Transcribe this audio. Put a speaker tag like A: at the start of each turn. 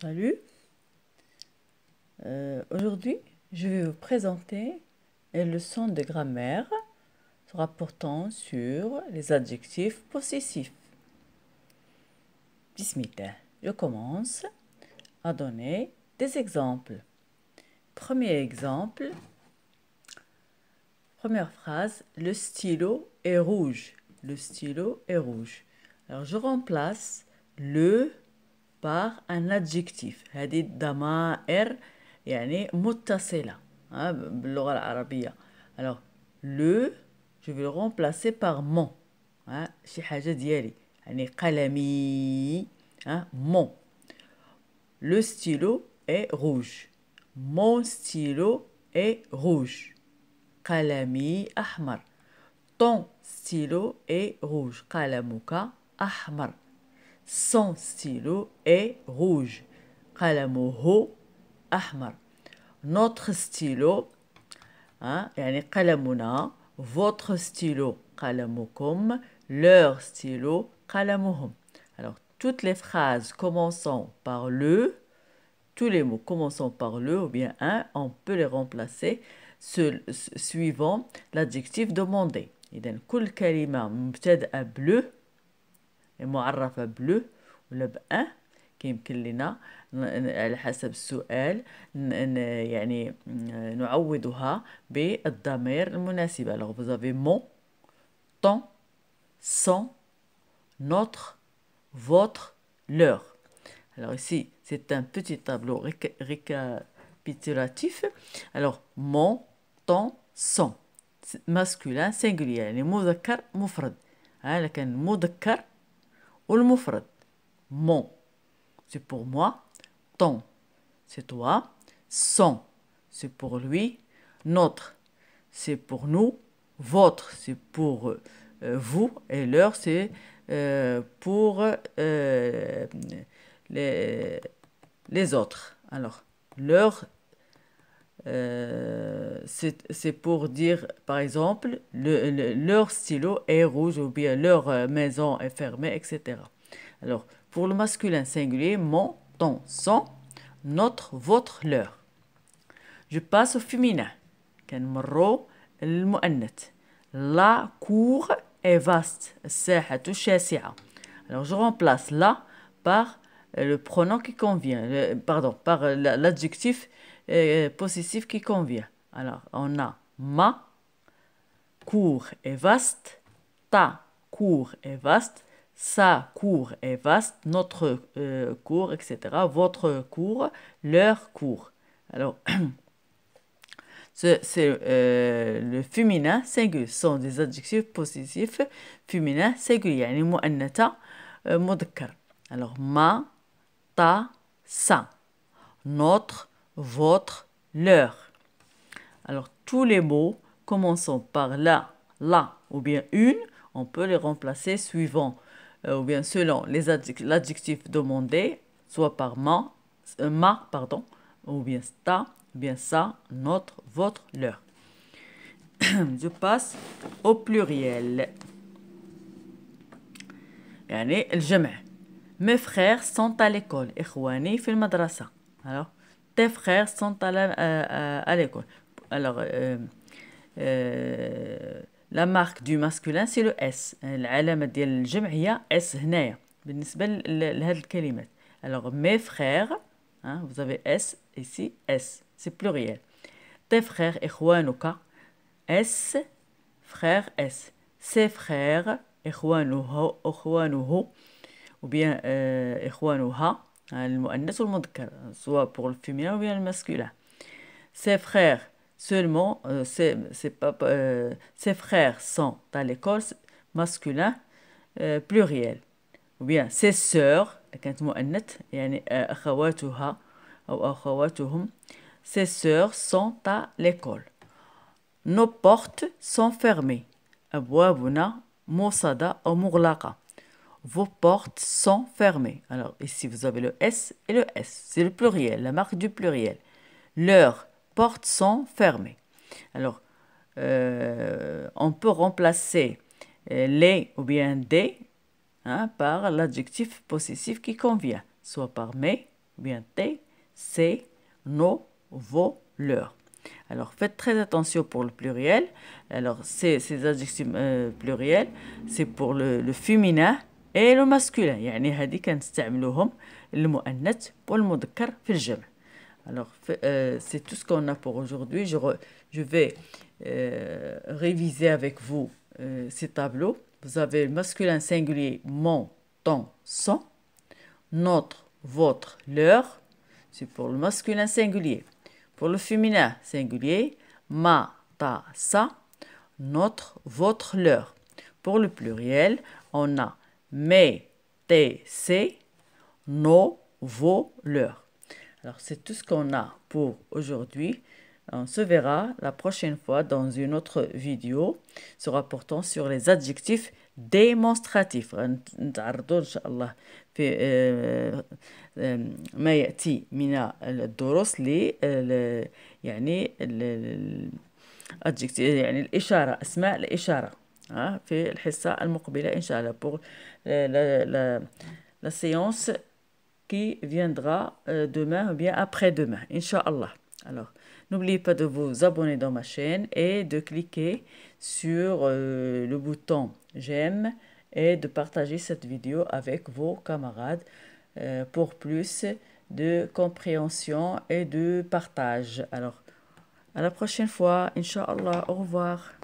A: Salut euh, Aujourd'hui, je vais vous présenter une leçon de grammaire se rapportant sur les adjectifs possessifs. Dis-moi, je commence à donner des exemples. Premier exemple, première phrase, le stylo est rouge. Le stylo est rouge. Alors je remplace le par un adjectif. Hadith dama er, yani mutasela, hein, langue Alors, le, je vais le remplacer par mon. Chi hein, haja kalami, hein, mon. Le stylo est rouge. Mon stylo est rouge. Kalami ahmar. Ton stylo est rouge. Kalamuka ahmar. Son stylo est rouge. Kalamuhu, ahmar. Notre stylo, hein, Votre stylo, kom. Leur stylo, kalamuhum. Alors, toutes les phrases commençant par le, tous les mots commençant par le ou bien un, on peut les remplacer suivant l'adjectif demandé. bleu معرفة بلو ولا بأن كيمكن لنا على حسب السؤال يعني نعوضها بالضمير المناسبة لو vous avez mon ton son notre votre leur alors ici c'est un petit tableau récapitulatif alors mon ton son masculin singulier يعني مذكر مفرد هذا كان مذكر mon c'est pour moi ton c'est toi son c'est pour lui notre c'est pour nous votre c'est pour euh, vous et leur c'est euh, pour euh, les, les autres alors leur euh, c'est pour dire, par exemple, le, leur stylo est rouge ou bien leur euh, maison est fermée, etc. Alors, pour le masculin singulier, mon, ton, son, notre, votre, leur. Je passe au féminin. La cour est vaste. Alors, je remplace la par le pronom qui convient, pardon, par l'adjectif euh, possessif qui convient. Alors, on a ma, cours et vaste, ta, cours et vaste, sa cour est vaste, notre euh, cours, etc., votre cours, leur cours. Alors, c'est euh, le féminin singulier, sont des adjectifs possessifs féminins singuliers, mot Alors, ma, ta, sa, notre, votre, leur. Alors tous les mots commençant par la, la ou bien une, on peut les remplacer suivant euh, ou bien selon l'adjectif demandé, soit par ma, euh, ma pardon, ou bien ça bien ça, notre, votre, leur. Je passe au pluriel. يعني mes frères sont à l'école alors tes frères sont à l'école. Alors, euh, euh, la marque du masculin, c'est le S. العلامة ديال الجمع هي S هنايا بالنسبة لهاد الكلمات. Alors, mes frères, hein, vous avez S ici, S, c'est pluriel. Tes frères, إخوانك, S, frère S. Ses frères, إخوانه, إخوانه, ou bien euh, المؤنث والمذكر soit pour le féminin ou bien le masculin ses frères seulement c'est euh, c'est pas papa, euh, ses, frères sont à l'école masculin euh, pluriel ou bien ses sœurs كانت مؤنث يعني أخواتها أو أخواتهم ses sœurs sont à l'école nos portes sont fermées أبوابنا mosada أو مغلقة vos portes sont fermées. Alors ici, vous avez le S et le S. C'est le pluriel, la marque du pluriel. Leurs portes sont fermées. Alors, euh, on peut remplacer euh, les ou bien des hein, par l'adjectif possessif qui convient, soit par mes ou bien tes, c'est nos, vos, leurs. Alors faites très attention pour le pluriel. Alors ces, ces adjectifs euh, pluriels, c'est pour le, le féminin et le يعني هادي كنستعملوهم المؤنث والمذكر في الجمع Alors, euh, c'est tout ce qu'on a pour aujourd'hui. Je, je vais euh, réviser avec vous euh, ces tableaux. Vous avez le masculin singulier, mon, ton, son. Notre, votre, leur. C'est pour le masculin singulier. Pour le féminin singulier, ma, ta, sa. Notre, votre, leur. Pour le pluriel, on a METC, nos voleurs. Alors, c'est tout ce qu'on a pour aujourd'hui. On se verra la prochaine fois dans une autre vidéo se rapportant sur les adjectifs démonstratifs. نتعرضوا إن شاء الله في ما يأتي من الدروس ل يعني يعني الإشارة أسماء الإشارة في الحصة euh, la, séance qui viendra euh, demain ou bien après-demain, Inch'Allah. Alors, n'oubliez pas de vous abonner dans ma chaîne et de cliquer sur euh, le bouton j'aime et de partager cette vidéo avec vos camarades pour plus de compréhension et de partage. Alors, à la prochaine fois, Inch'Allah, au revoir.